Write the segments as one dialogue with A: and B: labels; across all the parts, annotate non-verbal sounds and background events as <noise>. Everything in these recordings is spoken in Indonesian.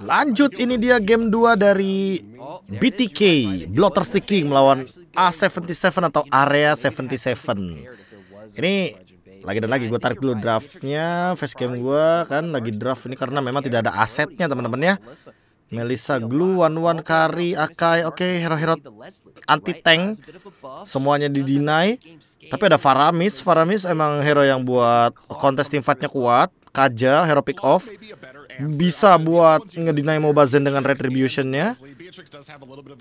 A: Lanjut ini dia game 2 dari BTK Blotter Sticking melawan A77 atau Area 77 Ini lagi dan lagi gue tarik dulu draftnya Face game gue kan lagi draft ini karena memang tidak ada asetnya teman-teman ya Melissa Glue, Wan Wan Kari, Akai, oke, okay, hero-hero anti-tank semuanya di deny. Tapi ada Faramis, Faramis emang hero yang buat kontes team fight kuat. Kaja, hero pick off bisa buat ngedinai Moba Zen dengan retributionnya.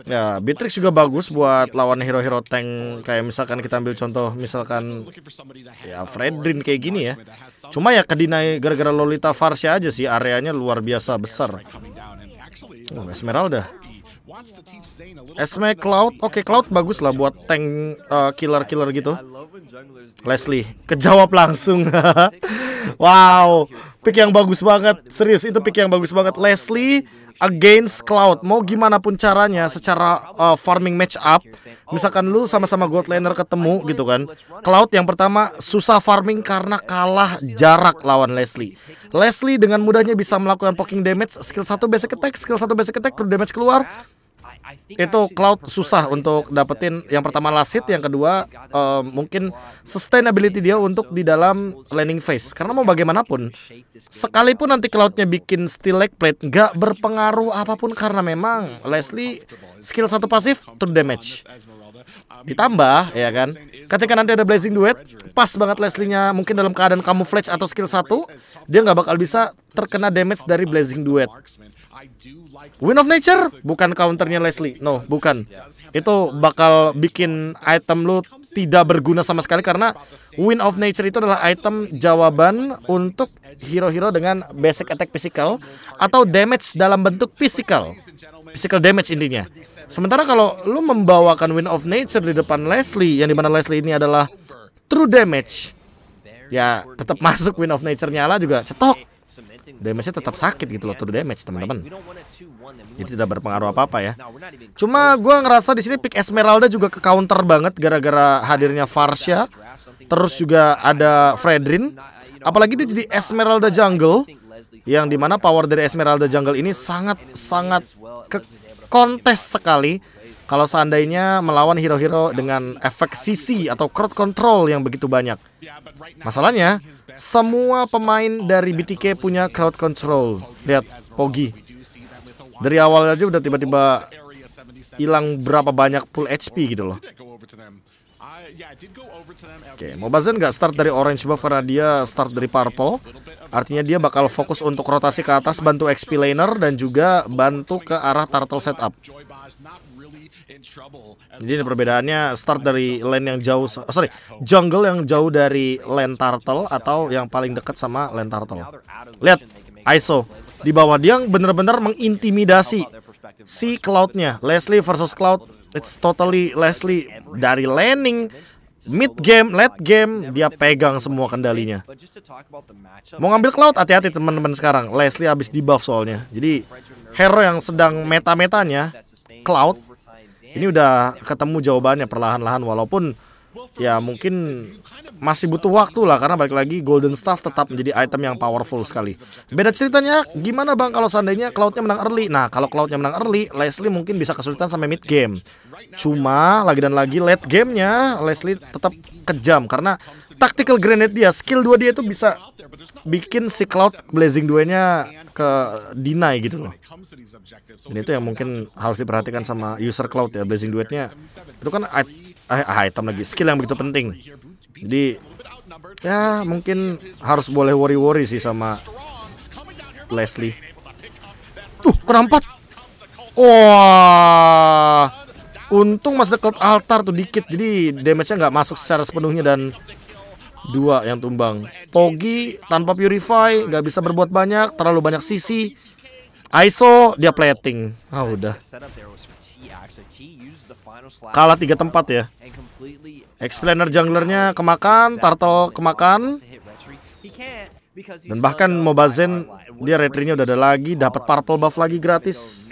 A: Ya, Beatrix juga bagus buat lawan hero-hero tank kayak misalkan kita ambil contoh misalkan ya Fredrin kayak gini ya. Cuma ya kedinai gara-gara Lolita Farsha aja sih areanya luar biasa besar. Oh, Esmeralda. Esme Cloud, oke okay, Cloud bagus lah buat tank eh, killer killer killer gitu. Leslie, kejawab langsung. <laughs> wow, pick yang bagus banget. Serius, itu pick yang bagus banget. Leslie against Cloud. Mau gimana pun caranya secara uh, farming match up. Misalkan lu sama-sama gold laner ketemu gitu kan. Cloud yang pertama susah farming karena kalah jarak lawan Leslie. Leslie dengan mudahnya bisa melakukan poking damage. Skill 1 basic attack, skill 1 basic attack, true damage keluar itu cloud susah untuk uh, dapetin yang pertama lasit yang kedua uh, mungkin sustainability dia untuk di dalam landing phase karena mau bagaimanapun sekalipun nanti cloudnya bikin steel leg plate nggak berpengaruh apapun karena memang Leslie skill satu pasif true damage um, ditambah ya kan ketika nanti ada blazing duet pas banget Leslie-nya mungkin dalam keadaan camouflage atau skill satu dia nggak bakal bisa terkena damage dari blazing duet Win of Nature bukan counternya Leslie. No, bukan. Itu bakal bikin item lu tidak berguna sama sekali karena Win of Nature itu adalah item jawaban untuk hero-hero dengan basic attack physical atau damage dalam bentuk physical. Physical damage intinya. Sementara kalau lu membawakan Win of Nature di depan Leslie yang dimana Leslie ini adalah true damage ya tetap masuk Win of Nature nyala juga cetok damage-nya tetap sakit gitu iya. loh true damage teman-teman jadi tidak berpengaruh apa apa ya cuma gua ngerasa di sini pick Esmeralda juga ke counter banget gara-gara hadirnya Farsha terus juga ada Fredrin nah, apalagi dia jadi Esmeralda jungle yang dimana power dari Esmeralda jungle ini sangat sangat ke kontes sekali kalau seandainya melawan hero-hero dengan efek CC atau crowd control yang begitu banyak. Masalahnya, semua pemain dari BTK punya crowd control. Lihat, Pogi. Dari awal aja udah tiba-tiba hilang berapa banyak full HP gitu loh. Oke, okay, Mobazen nggak start dari orange buff karena dia start dari purple. Artinya dia bakal fokus untuk rotasi ke atas, bantu XP laner, dan juga bantu ke arah turtle setup. Jadi perbedaannya start dari lane yang jauh, oh sorry, jungle yang jauh dari lane turtle atau yang paling dekat sama lane turtle. Lihat, ISO di bawah dia yang benar-benar mengintimidasi si Cloudnya. Leslie versus Cloud, it's totally Leslie dari laning mid game, late game dia pegang semua kendalinya. Mau ngambil Cloud hati-hati teman-teman sekarang. Leslie habis di buff soalnya. Jadi hero yang sedang meta-metanya Cloud ini udah ketemu jawabannya perlahan-lahan walaupun ya mungkin masih butuh waktu lah karena balik lagi Golden Staff tetap menjadi item yang powerful sekali. Beda ceritanya gimana Bang kalau seandainya Cloudnya menang early. Nah, kalau Cloudnya menang early, Leslie mungkin bisa kesulitan sampai mid game. Cuma lagi dan lagi late gamenya Leslie tetap kejam karena tactical grenade dia, skill 2 dia itu bisa bikin si Cloud Blazing 2-nya ke deny gitu loh. Ini tuh yang mungkin harus diperhatikan sama user Cloud ya Blazing duetnya Itu kan item lagi, skill yang begitu penting. Jadi ya mungkin harus boleh worry-worry sih sama Leslie. Tuh, kurang empat Wah. Untung mas dekat altar tuh dikit Jadi damage-nya nggak masuk secara sepenuhnya Dan dua yang tumbang Pogi tanpa purify nggak bisa berbuat banyak Terlalu banyak sisi ISO dia plating Ah udah Kalah tiga tempat ya Explainer junglernya kemakan Turtle kemakan Dan bahkan Mobazen Dia retrinya udah ada lagi Dapat purple buff lagi gratis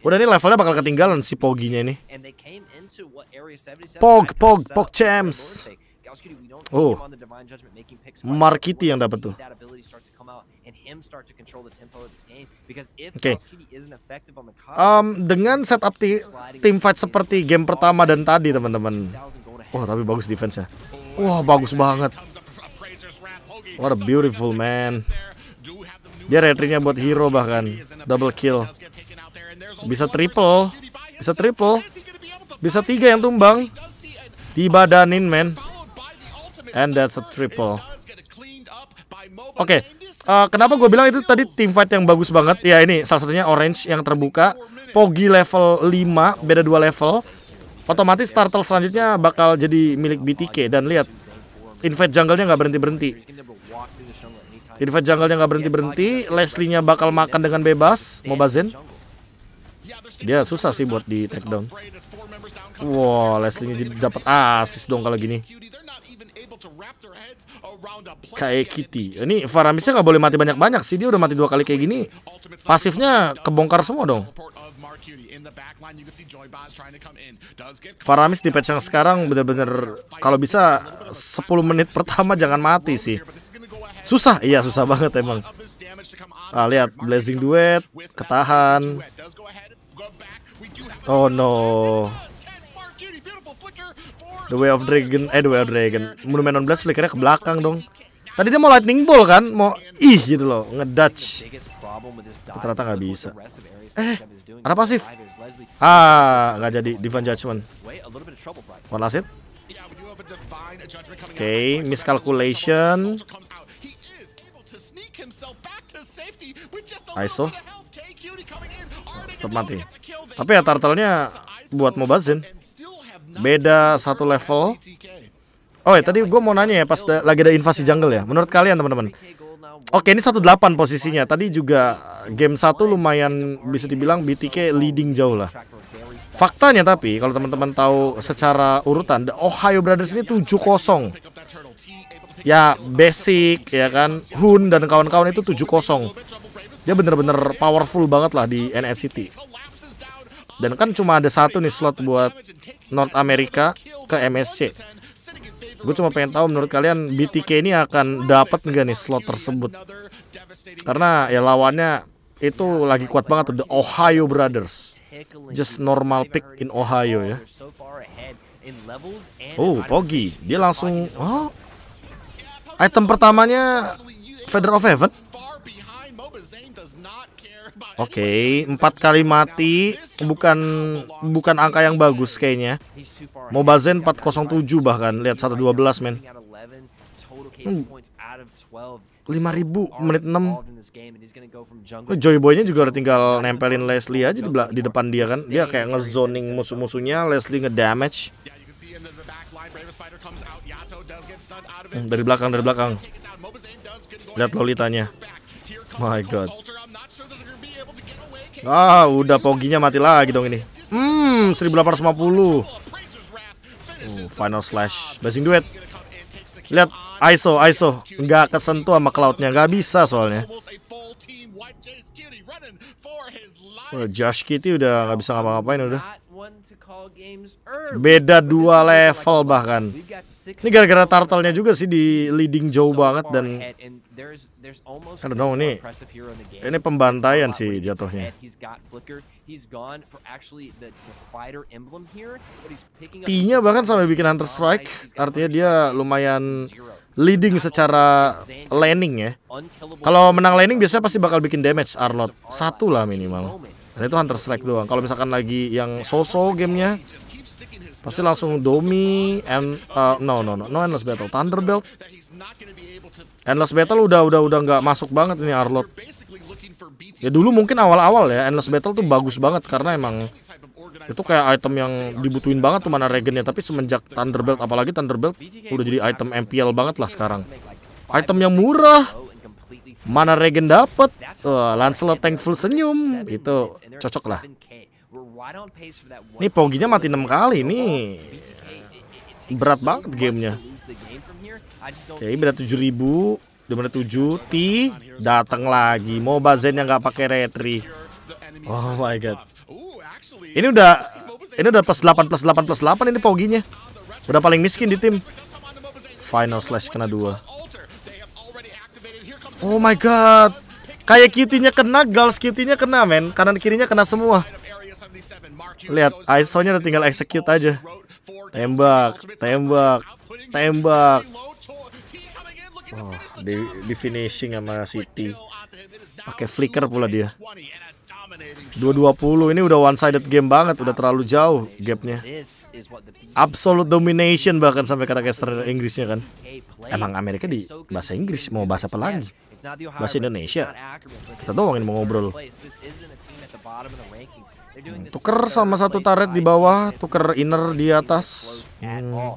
A: Udah ini levelnya bakal ketinggalan si Poginya ini. Pog, Pog, Pog Champs. Oh. Markiti yang dapat tuh. Oke. Okay. Um, dengan setup ti tim fight seperti game pertama dan tadi, teman-teman. Wah, tapi bagus defense-nya. Wah, bagus banget. What a beautiful man. Dia retrinya buat hero bahkan. Double kill. Bisa triple. Bisa triple. Bisa tiga yang tumbang. Dibadanin, men. And that's a triple. Oke. Okay. Uh, eh, kenapa gue bilang itu tadi team fight yang bagus banget? Ya ini salah satunya Orange yang terbuka. Pogi level 5, beda dua level. Otomatis startle selanjutnya bakal jadi milik BTK. Dan lihat, invite jungle-nya nggak berhenti-berhenti. Invite jungle-nya nggak berhenti-berhenti. Leslie-nya bakal makan dengan bebas. Mobazen. Dia susah sih buat di takedown. Wow, Leslie jadi dapat asis dong kalau gini. Kayak Kitty. Ini Faramisnya nggak boleh mati banyak-banyak sih. Dia udah mati dua kali kayak gini. Pasifnya kebongkar semua dong. Faramis di patch yang sekarang bener-bener kalau bisa 10 menit pertama jangan mati sih. Susah, iya susah banget emang. Ah, lihat Blazing Duet, ketahan. Oh no. The Way of Dragon, eh The Way of Dragon. Monument on Blast flickernya ke belakang dong. Tadi dia mau lightning ball kan, mau ih gitu loh, ngedutch. Ternyata nggak bisa. Eh, ada pasif. Ah, nggak jadi divine judgment. One last Oke, okay, miscalculation. ISO. Tetap mati. Tapi ya turtle-nya buat Mobazin. Beda satu level. Oh ya, tadi gue mau nanya ya pas lagi ada invasi jungle ya. Menurut kalian teman-teman? Oke, ini delapan posisinya. Tadi juga eh, game 1 lumayan bisa dibilang BTK leading jauh lah. Faktanya tapi kalau teman-teman tahu secara urutan The Ohio Brothers ini 7-0. Ya basic ya kan Hun dan kawan-kawan itu 7-0. Dia bener-bener powerful banget lah di NSCT. Dan kan cuma ada satu nih slot buat North America ke MSC. Gue cuma pengen tahu menurut kalian BTK ini akan dapat nggak nih slot tersebut? Karena ya lawannya itu lagi kuat banget tuh The Ohio Brothers. Just normal pick in Ohio ya. Oh, Pogi. Dia langsung oh. Item pertamanya Feather of Heaven. Oke, okay, empat kali mati bukan bukan angka yang bagus kayaknya. Mobazen 407 bahkan, lihat 112 men. Hmm. 5000 menit 6 Joy Boy-nya juga udah tinggal nempelin Leslie aja di, di depan dia kan Dia kayak ngezoning musuh-musuhnya Leslie ngedamage hmm, Dari belakang, dari belakang Lihat Lolitanya My god Ah, udah poginya mati lagi dong ini. Hmm, 1850. Uh, final slash. Basing duet. Lihat ISO, ISO. Nggak kesentuh sama cloudnya. Nggak bisa soalnya. Oh, Josh Kitty udah nggak bisa ngapa-ngapain udah. Beda dua level bahkan. Ini gara-gara turtle juga sih di leading jauh banget dan ada dong ini. Ini pembantaian sih jatuhnya. T-nya bahkan sampai bikin Hunter Strike, artinya dia lumayan leading secara laning ya. Kalau menang laning biasanya pasti bakal bikin damage Arnold. Satu lah minimal. Dan itu Hunter Strike doang. Kalau misalkan lagi yang so-so gamenya, pasti langsung Domi and uh, no no no no endless battle Thunderbolt Endless Battle udah udah udah nggak masuk banget ini Arlot. Ya dulu mungkin awal-awal ya Endless Battle tuh bagus banget karena emang itu kayak item yang dibutuhin banget tuh mana regennya tapi semenjak Thunderbelt apalagi Thunderbelt udah jadi item MPL banget lah sekarang. Item yang murah. Mana regen dapat? Uh, eh, Lancelot Thankful senyum itu cocok lah. Ini poginya mati 6 kali nih. Berat banget gamenya. Oke, okay, beda 7000, udah tujuh T datang lagi. Moba Zen yang nggak pakai retri. Oh my god. Ini udah ini udah plus 8 plus 8 plus 8 ini poginya. Udah paling miskin di tim. Final slash kena dua. Oh my god. Kayak kitinya kena, Gals kitinya kena, men. Kanan kirinya kena semua. Lihat, ISO-nya udah tinggal execute aja. Tembak, tembak, tembak. Oh, di, di finishing sama City. Pakai flicker pula dia. 220 ini udah one sided game banget, udah terlalu jauh gapnya. Absolute domination bahkan sampai kata caster Inggrisnya kan. Emang Amerika di bahasa Inggris mau bahasa apa lagi? Bahasa Indonesia. Kita doang mau ngobrol. Tuker sama satu taret di bawah, tuker inner di atas. Hmm.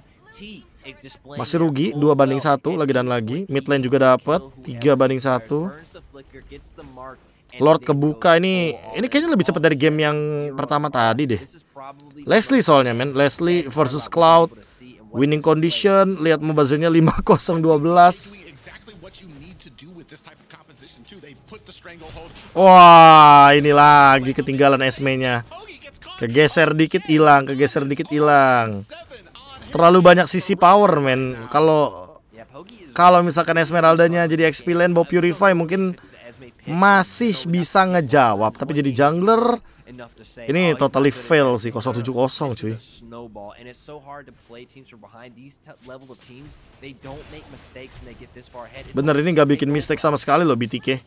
A: Masih rugi 2 banding 1 lagi dan lagi. Mid lane juga dapat 3 banding 1. Lord kebuka ini ini kayaknya lebih cepat dari game yang pertama tadi deh. Leslie soalnya men, Leslie versus Cloud. Winning condition, lihat mobazernya 5012 Wah, ini lagi ketinggalan sm nya Kegeser dikit hilang, kegeser dikit hilang terlalu banyak sisi power men kalau kalau misalkan Esmeraldanya jadi XP lane bow Purify mungkin masih bisa ngejawab tapi jadi jungler ini oh, totally fail sih 070 cuy. Bener ini nggak bikin mistake sama sekali loh BTK.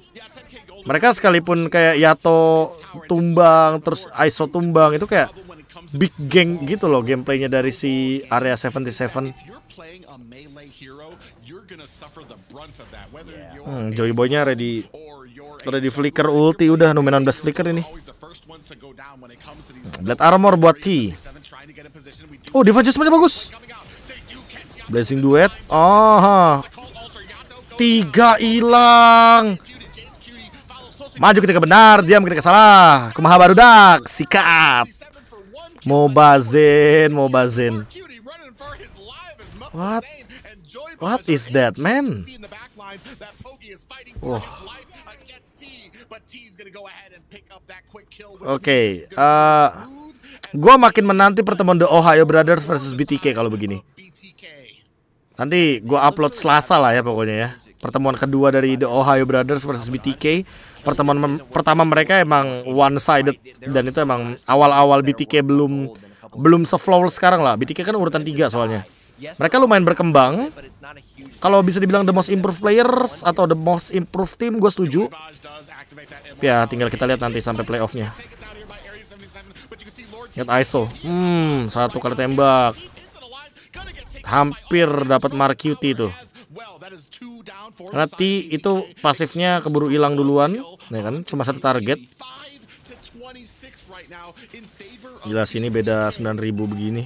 A: Mereka sekalipun kayak Yato tumbang terus ISO tumbang itu kayak big gang gitu loh gameplaynya dari si Area 77. Hmm, hmm Joy Boynya nya ready ready flicker ulti udah nomenan 16 flicker ini. Blade armor buat T. Oh, diva adjustmentnya bagus. Blessing duet. Oh. Tiga hilang. Maju ketika benar, diam ketika salah. Kumaha baru dak, sikat. mau bazin. What? What is that, man? Oh. Oke, okay, uh, uh gue makin menanti pertemuan The Ohio Brothers versus BTK kalau begini. Nanti gue upload Selasa lah ya pokoknya ya. Pertemuan kedua dari The Ohio Brothers versus BTK. Pertemuan pertama mereka emang one sided dan itu emang awal-awal BTK belum belum seflower sekarang lah. BTK kan urutan tiga soalnya. Mereka lumayan berkembang. Kalau bisa dibilang the most improved players atau the most improved team, gue setuju. Ya, tinggal kita lihat nanti sampai playoffnya. Lihat ISO. Hmm, satu kali tembak. Hampir dapat Mark QT Nanti Nanti itu pasifnya keburu hilang duluan, ya kan? Cuma satu target. Jelas ini beda 9000 begini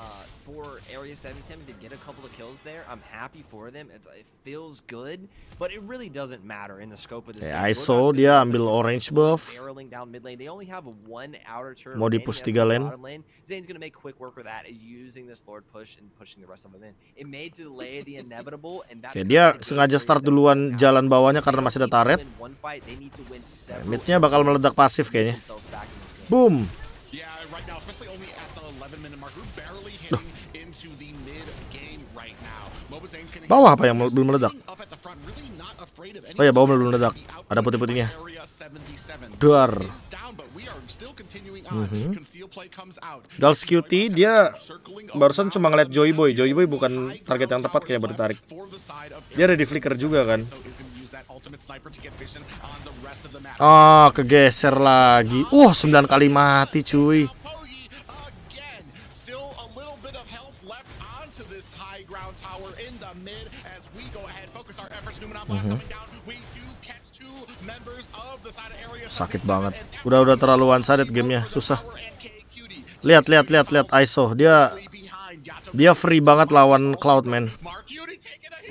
A: uh, for Area 77 to get a couple of kills there. I'm happy for them. It, it feels good, but it really doesn't matter in the scope of this. Yeah, game. I saw dia ambil orange buff. Barreling down mid lane. They only have one outer turret. Mau dipus tiga lane. Zane's gonna make quick work of that, using this Lord push and pushing the rest of them in. It may delay the inevitable, and that's. Okay, dia sengaja start duluan jalan bawahnya karena masih ada turret. Nah, midnya bakal meledak pasif kayaknya. Boom. Yeah, right now, especially only at the 11 minute mark, we're barely hitting into the mid game right now. Moba's aim can Bawah apa yang belum meledak? Oh ya, bawah belum meledak. Ada putih-putihnya. Duar. Mm -hmm. dia barusan cuma ngeliat Joy Boy. Joy Boy bukan target yang tepat kayak bertarik. Dia ada di flicker juga kan. Oh, kegeser lagi. uh, 9 kali mati, cuy. Mm-hmm. Sakit banget. Udah udah terlalu one sided gamenya, susah. Lihat lihat lihat lihat ISO. Dia dia free banget lawan Cloud man.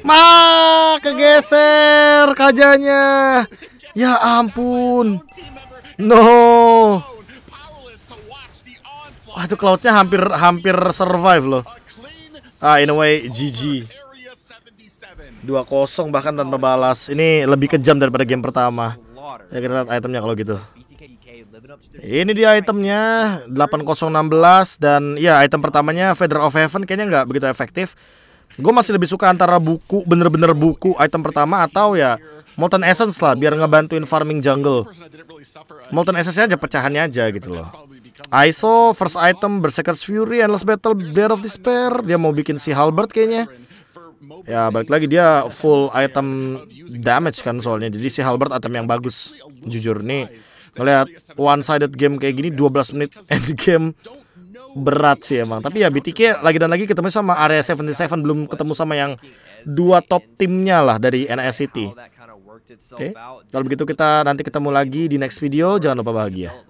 A: Ma, kegeser kajanya. Ya ampun. No. Wah, itu Cloudnya hampir hampir survive loh. Ah, in a way GG. 2-0 bahkan tanpa balas. Ini lebih kejam daripada game pertama. Ya kita lihat itemnya kalau gitu. Ini dia itemnya 8016 dan ya item pertamanya Feather of Heaven kayaknya nggak begitu efektif. Gue masih lebih suka antara buku bener-bener buku item pertama atau ya Molten Essence lah biar ngebantuin farming jungle. Molten Essence aja pecahannya aja gitu loh. ISO, first item, Berserker's Fury, Endless Battle, Bear of Despair. Dia mau bikin si Halbert kayaknya. Ya balik lagi dia full item damage kan soalnya Jadi si Halbert item yang bagus Jujur nih Melihat one sided game kayak gini 12 menit <laughs> end game berat sih emang. Tapi ya BTK lagi dan lagi ketemu sama area 77 belum ketemu sama yang dua top timnya lah dari NS City. Oke, okay. kalau begitu kita nanti ketemu lagi di next video. Jangan lupa bahagia.